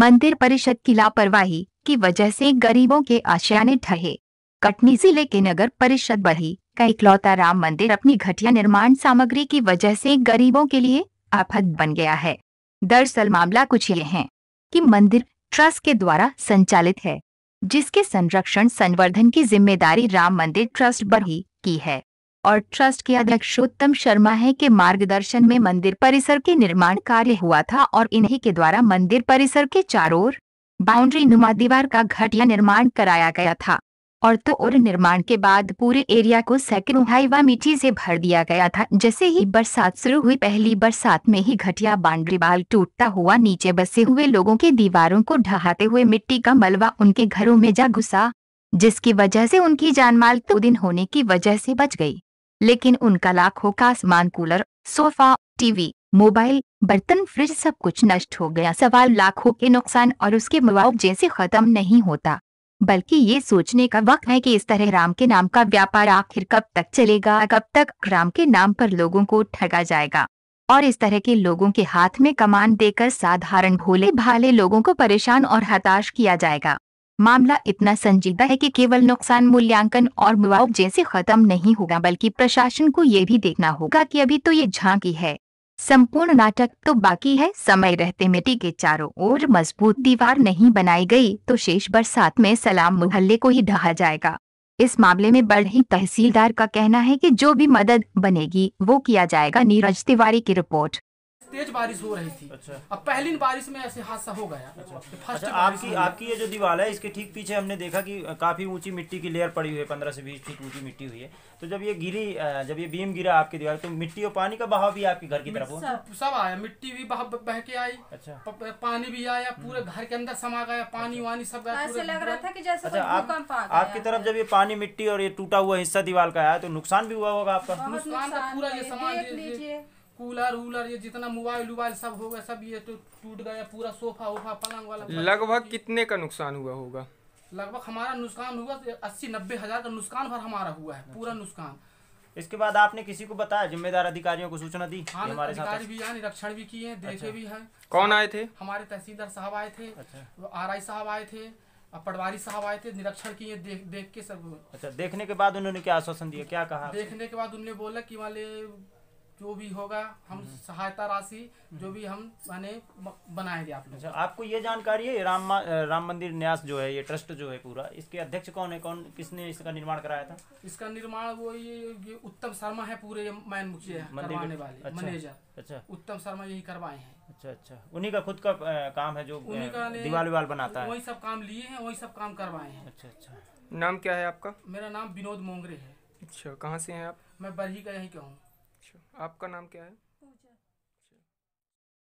मंदिर परिषद की लापरवाही की वजह से गरीबों के आशियाने ठहे कटनी जिले के नगर परिषद बढ़ी का इकलौता राम मंदिर अपनी घटिया निर्माण सामग्री की वजह से गरीबों के लिए आफत बन गया है दरअसल मामला कुछ ये है कि मंदिर ट्रस्ट के द्वारा संचालित है जिसके संरक्षण संवर्धन की जिम्मेदारी राम मंदिर ट्रस्ट बढ़ी की है और ट्रस्ट के अध्यक्ष उत्तम शर्मा है के मार्गदर्शन में मंदिर परिसर के निर्माण कार्य हुआ था और इन्हीं के द्वारा मंदिर परिसर के चारों ओर बाउंड्री नुमा दीवार का घटिया निर्माण कराया गया था और तो और निर्माण के बाद पूरे एरिया को सैकड़ों हाईवा मिट्टी से भर दिया गया था जैसे ही बरसात शुरू हुई पहली बरसात में ही घटिया बाउंड्री बाल टूटता हुआ नीचे बसे हुए लोगों के दीवारों को ढहाते हुए मिट्टी का मलबा उनके घरों में जा घुसा जिसकी वजह से उनकी जानमाल दो तो दिन होने की वजह से बच गई लेकिन उनका लाखों का सामान कूलर सोफा टीवी मोबाइल बर्तन फ्रिज सब कुछ नष्ट हो गया सवाल लाखों के नुकसान और उसके मुआवजे जैसे खत्म नहीं होता बल्कि ये सोचने का वक्त है कि इस तरह राम के नाम का व्यापार आखिर कब तक चलेगा कब तक राम के नाम पर लोगों को ठगा जाएगा और इस तरह के लोगों के हाथ में कमान देकर साधारण भोले भाले लोगों को परेशान और हताश किया जाएगा मामला इतना संजीदा है कि केवल नुकसान मूल्यांकन और मुआवजे से खत्म नहीं होगा बल्कि प्रशासन को ये भी देखना होगा कि अभी तो ये झांकी है संपूर्ण नाटक तो बाकी है समय रहते मिट्टी के चारों ओर मजबूत दीवार नहीं बनाई गई तो शेष बरसात में सलाम मोहल्ले को ही ढहा जाएगा इस मामले में ही तहसीलदार का कहना है कि जो भी मदद बनेगी वो किया जाएगा नीरज तिवारी की रिपोर्ट तेज बारिश हो रही थी अच्छा अब पहली बारिश में ऐसे हादसा हो गया अच्छा, अच्छा, आपकी आपकी ये जो दीवार है इसके ठीक पीछे हमने देखा कि काफी ऊंची मिट्टी की लेयर पड़ी हुई है पंद्रह से बीस फीट ऊंची मिट्टी हुई है तो जब ये गिरी जब ये बीम गिरा आपकी दीवार तो मिट्टी और पानी का बहाव भी आपके घर की तरफ सब, सब आया मिट्टी भी बह, बह के आई अच्छा पानी भी आया हम्म। पूरे घर के अंदर समा गया पानी अच्छा। वानी सब लग रहा था जैसे अच्छा, आपकी तरफ जब ये पानी मिट्टी और ये टूटा हुआ हिस्सा दीवार का आया तो नुकसान भी हुआ होगा आपका तो नुकसान पूरा ये सामान कूलर वूलर ये जितना मोबाइल उबाइल सब हो गया सब ये तो टूट गया पूरा सोफा वोफा पलंग वाला लगभग कितने का नुकसान हुआ होगा लगभग हमारा नुकसान हुआ अस्सी नब्बे हजार का नुकसान भर हमारा हुआ है पूरा अच्छा। नुकसान इसके बाद आपने किसी को बताया जिम्मेदार अधिकारियों को सूचना दी हाँ, हमारे अधिकारी भी आए निरीक्षण भी किए देखे अच्छा। भी हैं कौन आए थे हमारे तहसीलदार साहब आए थे अच्छा। आर आई साहब आए थे पटवारी साहब आए थे निरीक्षण किए देख देख के सब अच्छा देखने के बाद उन्होंने क्या आश्वासन दिया क्या कहा देखने के बाद उन्होंने बोला की वाले जो भी होगा हम हम्म। सहायता राशि जो भी हम बने बनाएंगे आप अच्छा आपको ये जानकारी है राम राम मंदिर न्यास जो है ये ट्रस्ट जो है पूरा इसके अध्यक्ष कौन है कौन किसने इसका निर्माण कराया था इसका निर्माण वो ये, ये उत्तम शर्मा है पूरे मैन मुखिया करवाने वाले अच्छा, मैनेजर अच्छा उत्तम शर्मा यही करवाए हैं अच्छा अच्छा उन्हीं का खुद का काम है जो उन्हीं दीवार विवाल बनाता है वही सब काम लिए हैं वही सब काम करवाए हैं अच्छा अच्छा नाम क्या है आपका मेरा नाम विनोद मोंगरे है अच्छा कहाँ से हैं आप मैं बरही का यही कहूँ अच्छा आपका नाम क्या है